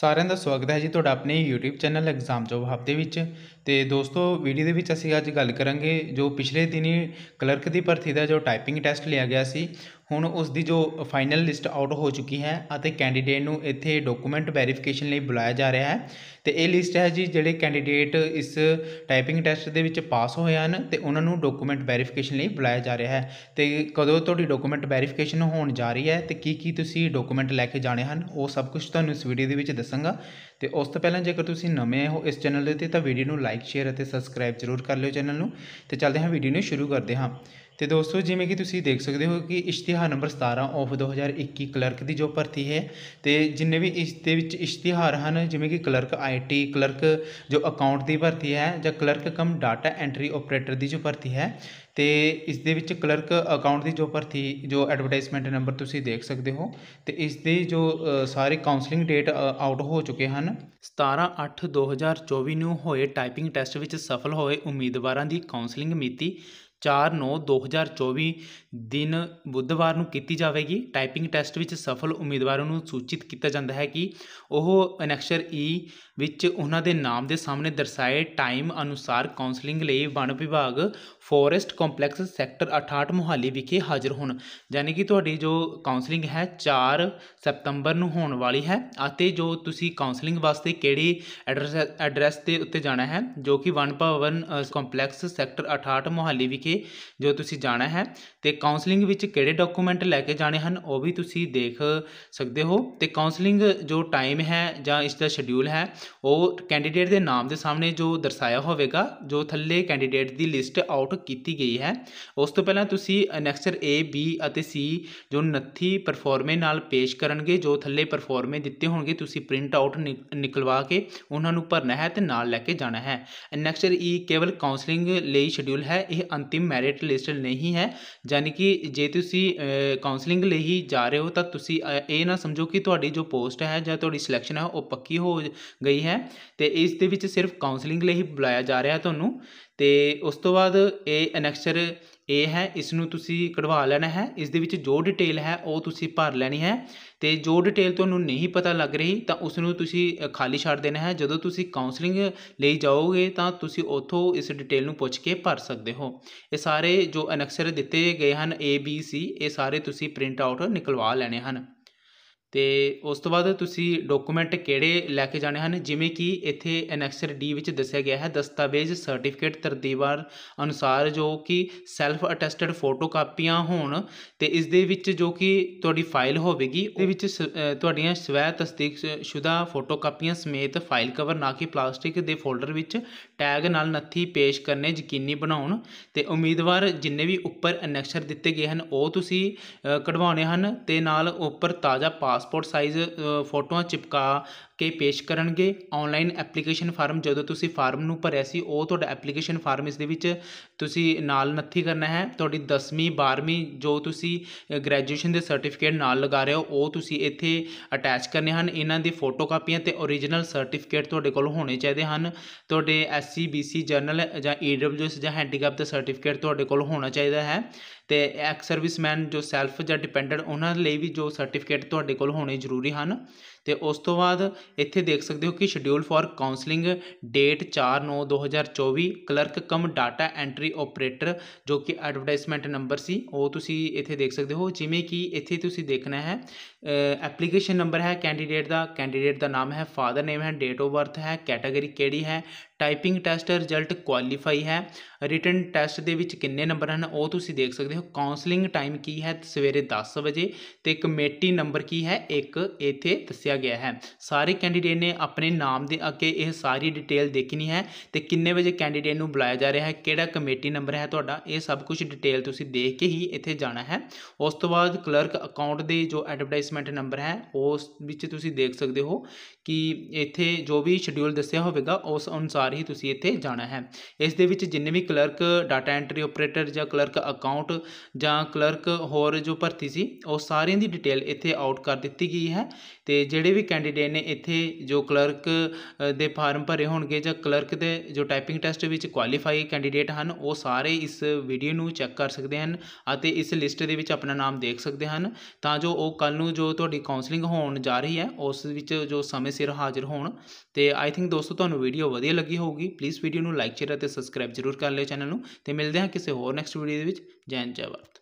ਸਾਰਿਆਂ ਦਾ ਸਵਾਗਤ ਹੈ ਜੀ ਤੁਹਾਡਾ ਆਪਣੇ YouTube ਚੈਨਲ ਐਗਜ਼ਾਮ ਜੋਬ ਹਫਤੇ ਦੇ ਵਿੱਚ ਤੇ ਦੋਸਤੋ ਵੀਡੀਓ ਦੇ ਵਿੱਚ ਅਸੀਂ ਅੱਜ ਗੱਲ ਕਰਾਂਗੇ ਜੋ ਪਿਛਲੇ ਦਿਨੀ ਕਲਰਕ ਦੀ ਭਰਤੀ ਦਾ ਜੋ ਟਾਈਪਿੰਗ ਟੈਸਟ ਲਿਆ ਗਿਆ ਸੀ ਹੁਣ ਉਸ ਦੀ ਜੋ ਫਾਈਨਲ ਲਿਸਟ ਆਊਟ ਹੋ ਚੁੱਕੀ ਹੈ ਅਤੇ ਕੈਂਡੀਡੇਟ ਨੂੰ ਇੱਥੇ ਡਾਕੂਮੈਂਟ ਵੈਰੀਫਿਕੇਸ਼ਨ ਲਈ ਬੁਲਾਇਆ ਜਾ ਰਿਹਾ ਹੈ ਤੇ ਇਹ ਲਿਸਟ ਹੈ ਜੀ ਜਿਹੜੇ ਕੈਂਡੀਡੇਟ ਇਸ ਟਾਈਪਿੰਗ ਟੈਸਟ ਦੇ ਵਿੱਚ ਪਾਸ ਹੋਏ ਹਨ ਤੇ ਉਹਨਾਂ ਨੂੰ ਡਾਕੂਮੈਂਟ ਵੈਰੀਫਿਕੇਸ਼ਨ ਲਈ ਬੁਲਾਇਆ ਜਾ ਰਿਹਾ ਹੈ ਤੇ ਕਦੋਂ ਤੁਹਾਡੀ ਡਾਕੂਮੈਂਟ ਵੈਰੀਫਿਕੇਸ਼ਨ ਹੋਣ ਜਾ ਰਹੀ ਹੈ ਤੇ ਕੀ ਕੀ ਤੁਸੀਂ ਡਾਕੂਮੈਂਟ ਲੈ ਕੇ ਜਾਣੇ ਹਨ ਉਹ ਸਭ ਕੁਝ ਤੁਹਾਨੂੰ ਇਸ ਵੀਡੀਓ ਦੇ ਵਿੱਚ ਦੱਸਾਂਗਾ ਤੇ ਉਸ ਤੋਂ ਪਹਿਲਾਂ ਜੇਕਰ ਤੁਸੀਂ ਨਵੇਂ ਹੋ ਇਸ ਚੈਨਲ ਦੇ ਤੇ ਤਾਂ ਵੀਡੀਓ ਨੂੰ ਲਾਈਕ ਸ਼ੇਅਰ ਅਤੇ ਸਬਸਕ੍ਰਾਈਬ ਜ਼ਰੂਰ ਕਰ ਲਿਓ ਚੈਨਲ ਨੂੰ ਤੇ ਚੱਲਦੇ ਹਾਂ ਵੀਡੀਓ ਨੂੰ ਸ਼ੁਰੂ ਕਰਦੇ ਹਾਂ ਤੇ ਦੋਸਤੋ ਜਿਵੇਂ ਕਿ ਤੁਸੀਂ ਦੇਖ ਸਕਦੇ ਹੋ ਕਿ ਇਸ਼ਤਿਹਾਰ ਨੰਬਰ 17 ਆਫ 2021 ਕਲਰਕ ਦੀ ਜੋ ਭਰਤੀ ਹੈ ਤੇ ਜਿੰਨੇ ਵੀ ਇਸ ਦੇ ਵਿੱਚ ਇਸ਼ਤਿਹਾਰ ਹਨ ਜਿਵੇਂ ਕਿ ਕਲਰਕ ਆਈਟੀ ਕਲਰਕ ਜੋ ਅਕਾਊਂਟ ਦੀ ਭਰਤੀ ਹੈ ਜਾਂ clerk cum data entry operator ਦੀ ਜੋ ਭਰਤੀ ਹੈ ਤੇ ਇਸ ਦੇ ਵਿੱਚ ਕਲਰਕ ਅਕਾਊਂਟ ਦੀ ਜੋ ਭਰਤੀ ਜੋ ਐਡਵਰਟਾਈਜ਼ਮੈਂਟ ਨੰਬਰ ਤੁਸੀਂ ਦੇਖ ਸਕਦੇ ਹੋ ਤੇ ਇਸ ਦੇ ਜੋ ਸਾਰੇ ਕਾਉਂਸਲਿੰਗ ਡੇਟ ਆਊਟ ਹੋ ਚੁੱਕੇ ਹਨ 17/8/2024 ਨੂੰ ਹੋਏ ਟਾਈਪਿੰਗ ਟੈਸਟ ਵਿੱਚ ਸਫਲ ਹੋਏ ਉਮੀਦਵਾਰਾਂ ਦੀ ਕਾਉਂਸਲਿੰਗ ਮਿਤੀ ਚਾਰ 9 ਦੋ ਹਜ਼ਾਰ ਚੌਵੀ ਦਿਨ ਬੁੱਧਵਾਰ ਨੂੰ ਕੀਤੀ ਜਾਵੇਗੀ ਟਾਈਪਿੰਗ ਟੈਸਟ ਵਿੱਚ ਸਫਲ ਉਮੀਦਵਾਰਾਂ ਨੂੰ ਸੂਚਿਤ ਕੀਤਾ ਜਾਂਦਾ ਹੈ ਕਿ ਉਹ ਅਨੈਕਸ਼ਰ ਈ e ਵਿੱਚ ਉਹਨਾਂ ਦੇ ਨਾਮ ਦੇ ਸਾਹਮਣੇ ਦਰਸਾਏ ਟਾਈਮ ਅਨੁਸਾਰ ਕਾਉਂਸਲਿੰਗ ਲਈ ਵਣ ਵਿਭਾਗ ਫੋਰੈਸਟ ਕੰਪਲੈਕਸ ਸੈਕਟਰ 68 ਮੁਹਾਲੀ ਵਿਖੇ ਹਾਜ਼ਰ ਹੋਣ ਯਾਨੀ ਕਿ ਤੁਹਾਡੀ ਜੋ ਕਾਉਂਸਲਿੰਗ ਹੈ 4 ਸਤੰਬਰ ਨੂੰ ਹੋਣ ਵਾਲੀ ਹੈ ਅਤੇ ਜੋ ਤੁਸੀਂ ਕਾਉਂਸਲਿੰਗ ਵਾਸਤੇ ਕਿਹੜੀ ਐਡਰੈਸ ਐਡਰੈਸ ਤੇ ਉੱਤੇ ਜਾਣਾ ਹੈ ਜੋ ਕਿ ਵਣ ਭਵਨ ਕੰਪਲੈਕਸ ਸੈਕਟਰ 68 ਮੁਹਾਲੀ ਵਿਖੇ ਕੇ ਜੋ ਤੁਸੀਂ ਜਾਣਾ ਹੈ ਤੇ ਕਾਉਂਸਲਿੰਗ ਵਿੱਚ ਕਿਹੜੇ ਡਾਕੂਮੈਂਟ ਲੈ ਕੇ ਜਾਣੇ ਹਨ ਉਹ ਵੀ ਤੁਸੀਂ ਦੇਖ ਸਕਦੇ ਹੋ ਤੇ ਕਾਉਂਸਲਿੰਗ ਜੋ ਟਾਈਮ ਹੈ ਜਾਂ ਇਸ ਦਾ ਸ਼ਡਿਊਲ ਹੈ ਉਹ ਕੈਂਡੀਡੇਟ ਦੇ ਨਾਮ ਦੇ ਸਾਹਮਣੇ ਜੋ ਦਰਸਾਇਆ ਹੋਵੇਗਾ ਜੋ ਥੱਲੇ ਕੈਂਡੀਡੇਟ ਦੀ ਲਿਸਟ ਆਊਟ ਕੀਤੀ ਗਈ ਹੈ ਉਸ ਤੋਂ ਪਹਿਲਾਂ ਤੁਸੀਂ ਅਨੈਕਸਰ A B ਅਤੇ C ਜੋ ਨੱਥੀ ਪਰਫਾਰਮੇ ਨਾਲ ਪੇਸ਼ ਕਰਨਗੇ ਜੋ ਥੱਲੇ ਪਰਫਾਰਮੇ ਦਿੱਤੇ ਹੋਣਗੇ ਤੁਸੀਂ ਪ੍ਰਿੰਟ ਆਊਟ ਨਿਕਲਵਾ ਕੇ ਉਹਨਾਂ ਨੂੰ ਭਰਨਾ ਹੈ ਤੇ ਨਾਲ ਲੈ ਕੇ ਜਾਣਾ ਹੈ ਅਨੈਕਸਰ E ਕੇਵਲ ਕਾਉਂਸਲਿੰਗ ਲਈ ਸ਼ਡਿਊਲ ਹੈ ਇਹ ਅੰਤ ਅੰਤਿਮ ਮੈਰਿਟ ਲਿਸਟ ਨਹੀਂ ਹੈ ਯਾਨੀ ਕਿ ਜੇ ਤੁਸੀਂ ਕਾਉਂਸਲਿੰਗ ਲਈ ਹੀ ਜਾ ਰਹੇ ਹੋ ਤਾਂ ਤੁਸੀਂ ਇਹ ਨਾ ਸਮਝੋ ਕਿ ਤੁਹਾਡੀ ਜੋ ਪੋਸਟ ਹੈ ਜਾਂ ਤੁਹਾਡੀ ਸਿਲੈਕਸ਼ਨ ਹੈ ਉਹ ਪੱਕੀ ਹੋ ਗਈ ਹੈ ਤੇ ਇਸ ਦੇ ਵਿੱਚ ਸਿਰਫ ਕਾਉਂਸਲਿੰਗ ਲਈ ਹੀ ਬੁਲਾਇਆ ਜਾ ਰਿਹਾ ਤੁਹਾਨੂੰ ਤੇ ਉਸ ਤੋਂ ਬਾਅਦ ਇਹ ਅਨੈਕਸਰ ਏ ਹੈ ਇਸ ਨੂੰ ਤੁਸੀਂ ਕਢਵਾ ਲੈਣਾ ਹੈ ਇਸ ਦੇ ਵਿੱਚ ਜੋ ਡਿਟੇਲ ਹੈ ਉਹ ਤੁਸੀਂ ਭਰ ਲੈਣੀ ਹੈ ਤੇ ਜੋ ਡਿਟੇਲ ਤੁਹਾਨੂੰ ਨਹੀਂ ਪਤਾ ਲੱਗ ਰਹੀ ਤਾਂ ਉਸ ਨੂੰ ਤੁਸੀਂ ਖਾਲੀ ਛੱਡ ਦੇਣਾ ਹੈ ਜਦੋਂ ਤੁਸੀਂ ਕਾਉਂਸਲਿੰਗ ਲਈ ਜਾਓਗੇ ਤਾਂ ਤੁਸੀਂ ਉੱਥੋਂ ਇਸ ਡਿਟੇਲ ਨੂੰ ਪੁੱਛ ਕੇ ਭਰ ਸਕਦੇ ਹੋ ਇਹ ਸਾਰੇ ਜੋ ਅਨੈਕਸਰ ਦਿੱਤੇ ਗਏ ਹਨ ਏ ਬੀ ਸੀ ਇਹ ਸਾਰੇ ਤੁਸੀਂ ਪ੍ਰਿੰਟ ਆਊਟ ਨਿਕਲਵਾ ਲੈਣੇ ਹਨ ਤੇ ਉਸ ਤੋਂ ਬਾਅਦ ਤੁਸੀਂ ਡਾਕੂਮੈਂਟ ਕਿਹੜੇ ਲੈ ਕੇ ਜਾਣੇ ਹਨ ਜਿਵੇਂ ਕਿ ਇੱਥੇ ਐਨੈਕਸਰ ਡੀ ਵਿੱਚ ਦੱਸਿਆ ਗਿਆ ਹੈ ਦਸਤਾਵੇਜ਼ ਸਰਟੀਫਿਕੇਟ ਤਰਦੀਵਾਰ ਅਨੁਸਾਰ ਜੋ ਕਿ ਸੈਲਫ ਅਟੈਸਟਡ ਫੋਟੋ ਕਾਪੀਆਂ ਹੋਣ ਤੇ ਇਸ ਦੇ ਵਿੱਚ ਜੋ ਕਿ ਤੁਹਾਡੀ ਫਾਈਲ ਹੋਵੇਗੀ ਉਹਦੇ ਵਿੱਚ ਤੁਹਾਡੀਆਂ ਸਵੈ ਤਸਦੀਕ ਸ਼ੁਦਾ ਫੋਟੋ ਕਾਪੀਆਂ ਸਮੇਤ ਫਾਈਲ ਕਵਰ ਨਾ ਕਿ ਪਲਾਸਟਿਕ ਦੇ ਫੋਲਡਰ ਵਿੱਚ ਟੈਗ ਨਾਲ ਨੱਥੀ ਪੇਸ਼ ਕਰਨੇ ਯਕੀਨੀ ਬਣਾਉਣ ਤੇ ਉਮੀਦਵਾਰ ਜਿੰਨੇ ਵੀ ਉੱਪਰ ਐਨੈਕਸਰ ਦਿੱਤੇ ਗਏ ਹਨ ਉਹ ਤੁਸੀਂ ਕਢਵਾਉਣੇ ਹਨ ਤੇ ਨਾਲ ਉੱਪਰ ਤਾਜ਼ਾ ਪਾਸ ਪਾਸਪੋਰਟ ਸਾਈਜ਼ ਫੋਟੋਆਂ ਚਿਪਕਾ ਕੇ ਪੇਸ਼ ਕਰਨਗੇ ਆਨਲਾਈਨ ਐਪਲੀਕੇਸ਼ਨ ਫਾਰਮ ਜਦੋਂ ਤੁਸੀਂ ਫਾਰਮ ਨੂੰ ਭਰਿਆ ਸੀ ਉਹ ਤੁਹਾਡਾ ਐਪਲੀਕੇਸ਼ਨ ਫਾਰਮ ਇਸ ਦੇ ਵਿੱਚ ਤੁਸੀਂ ਨਾਲ ਨੱਥੀ ਕਰਨਾ ਹੈ ਤੁਹਾਡੀ 10ਵੀਂ 12ਵੀਂ ਜੋ ਤੁਸੀਂ ਗ੍ਰੈਜੂਏਸ਼ਨ ਦੇ ਸਰਟੀਫਿਕੇਟ ਨਾਲ ਲਗਾ ਰਹੇ ਹੋ ਉਹ ਤੁਸੀਂ ਇੱਥੇ ਅਟੈਚ ਕਰਨੇ ਹਨ ਇਹਨਾਂ ਦੀ ਫੋਟੋ ਕਾਪੀਆਂ ਤੇ origignal ਸਰਟੀਫਿਕੇਟ ਤੁਹਾਡੇ ਕੋਲ ਹੋਣੇ ਚਾਹੀਦੇ ਹਨ ਤੁਹਾਡੇ ਐਸਸੀ ਬੀਸੀ ਜਰਨਲ ਜਾਂ ਈਡਬਲਯੂਐਸ ਜਾਂ ਹੈਂਡੀਕੈਪ ਦਾ ਸਰਟੀਫਿਕੇਟ ਤੁਹਾਡੇ ਕੋਲ ਹੋਣਾ ਚਾਹੀਦਾ ਹੈ ਤੇ ਐਕਸ ਸਰਵਿਸਮੈਨ ਜੋ ਸੈਲਫ ਜਾਂ ਡਿਪੈਂਡੈਂਟ ਉਹਨਾਂ ਲਈ ਵੀ ਜੋ ਸਰਟੀਫਿਕੇਟ ਤੁਹਾਡੇ ਕੋਲ ਕੋਲ ਹੋਣੇ ਜ਼ਰੂਰੀ ਹਨ ਤੇ ਉਸ ਤੋਂ ਬਾਅਦ ਇੱਥੇ ਦੇਖ ਸਕਦੇ ਹੋ ਕਿ schedule for counselling date 4/9/2024 clerk cum data entry operator ਜੋ ਕਿ ਐਡਵਰਟਾਈਜ਼ਮੈਂਟ ਨੰਬਰ ਸੀ ਉਹ ਤੁਸੀਂ ਇੱਥੇ ਦੇਖ ਸਕਦੇ ਹੋ ਜਿਵੇਂ ਕਿ ਇੱਥੇ ਤੁਸੀਂ ਦੇਖਣਾ ਹੈ ਐਪਲੀਕੇਸ਼ਨ ਨੰਬਰ ਹੈ ਕੈਂਡੀਡੇਟ ਦਾ ਕੈਂਡੀਡੇਟ ਦਾ ਨਾਮ ਹੈ ਫਾਦਰ ਨੇਮ ਹੈ ਡੇਟ ਆਫ ਬਰਥ ਹੈ ਕੈਟਾਗਰੀ ਕਿਹੜੀ ਹੈ ਟਾਈਪਿੰਗ ਟੈਸਟ ਰਿਜ਼ਲਟ ਕੁਆਲੀਫਾਈ ਹੈ ਰਿਟਨ ਟੈਸਟ ਦੇ ਵਿੱਚ ਕਿੰਨੇ ਨੰਬਰ ਹਨ ਉਹ ਤੁਸੀਂ ਦੇਖ ਸਕਦੇ ਹੋ ਕਾਉਂਸਲਿੰਗ ਟਾਈਮ ਕੀ ਹੈ ਸਵੇਰੇ 10 ਵਜੇ ਤੇ ਕਮੇਟੀ ਨੰਬਰ ਕੀ ਹੈ 1 ਇੱਥੇ ਦੱਸਿਆ ਗਿਆ ਹੈ ਸਾਰੇ ਕੈਂਡੀਡੇਟ ਨੇ ਆਪਣੇ ਨਾਮ ਦੇ ਅੱਗੇ ਇਹ ਸਾਰੀ ਡਿਟੇਲ ਦੇਖਣੀ ਹੈ ਤੇ ਕਿੰਨੇ ਵਜੇ ਕੈਂਡੀਡੇਟ ਨੂੰ ਬੁਲਾਇਆ ਜਾ ਰਿਹਾ ਹੈ ਕਿਹੜਾ ਕਮੇਟੀ ਨੰਬਰ ਹੈ ਤੁਹਾਡਾ ਇਹ ਸਭ ਕੁਝ ਡਿਟੇਲ ਤੁਸੀਂ ਦੇਖ ਕੇ ਹੀ ਇੱਥੇ ਜਾਣਾ ਹੈ ਉਸ ਤੋਂ ਬਾਅਦ ਕਲਰਕ ਅਕਾਊਂਟ ਦੇ ਜੋ ਐਡਵਰਟਾਈਜ਼ਮੈਂਟ ਨੰਬਰ ਹੈ ਉਸ ਵਿੱਚ ਤੁਸੀਂ ਦੇਖ ਸਕਦੇ ਹੋ ਕਿ ਇੱਥੇ ਜੋ ਵੀ ਸ਼ਡਿਊਲ ਦੱਸਿਆ ਹੋਵੇਗਾ ਉਸ ਅਨੁਸਾਰ ਅਨੁਸਾਰ ਹੀ ਤੁਸੀਂ ਇੱਥੇ ਜਾਣਾ ਹੈ ਇਸ ਦੇ ਵਿੱਚ ਜਿੰਨੇ ਵੀ ਕਲਰਕ ਡਾਟਾ ਐਂਟਰੀ ਆਪਰੇਟਰ ਜਾਂ ਕਲਰਕ ਅਕਾਊਂਟ ਜਾਂ ਕਲਰਕ ਹੋਰ ਜੋ ਭਰਤੀ ਸੀ ਉਹ ਸਾਰਿਆਂ ਦੀ ਡਿਟੇਲ ਇੱਥੇ ਆਊਟ ਕਰ ਦਿੱਤੀ ਗਈ ਹੈ ਤੇ ਜਿਹੜੇ ਵੀ ਕੈਂਡੀਡੇਟ ਨੇ ਇੱਥੇ ਜੋ ਕਲਰਕ ਦੇ ਫਾਰਮ ਭਰੇ ਹੋਣਗੇ ਜਾਂ ਕਲਰਕ ਦੇ ਜੋ ਟਾਈਪਿੰਗ ਟੈਸਟ ਵਿੱਚ ਕੁਆਲੀਫਾਈ ਕੈਂਡੀਡੇਟ ਹਨ ਉਹ ਸਾਰੇ ਇਸ ਵੀਡੀਓ ਨੂੰ ਚੈੱਕ ਕਰ ਸਕਦੇ ਹਨ ਅਤੇ ਇਸ ਲਿਸਟ ਦੇ ਵਿੱਚ ਆਪਣਾ ਨਾਮ ਦੇਖ ਸਕਦੇ ਹਨ ਤਾਂ ਜੋ ਉਹ ਕੱਲ ਨੂੰ ਜੋ ਤੁਹਾਡੀ ਕਾਉਂਸਲਿੰਗ ਹੋਣ ਜਾ ਰਹੀ ਹੈ ਉਸ ਵਿੱਚ ਜੋ ਸਮੇਂ ਸਿਰ ਹਾਜ਼ਰ ਹੋਣ ਤੇ ਆਈ ਥਿੰਕ ਦੋਸਤੋ ਤੁਹਾਨੂੰ ਵੀਡੀਓ ਵਧੀਆ ਲੱਗੀ ਵਧੀਆ ਹੋਊਗੀ ਪਲੀਜ਼ ਵੀਡੀਓ ਨੂੰ ਲਾਈਕ ਸ਼ੇਅਰ ਅਤੇ ਸਬਸਕ੍ਰਾਈਬ ਜ਼ਰੂਰ ਕਰ ਲਿਓ ਚੈਨਲ ਨੂੰ ਤੇ ਮਿਲਦੇ ਹਾਂ ਕਿਸੇ ਹੋਰ ਨੈਕਸਟ ਵੀਡੀਓ ਦੇ ਵਿੱਚ ਜੈਨ ਜਵਾਬ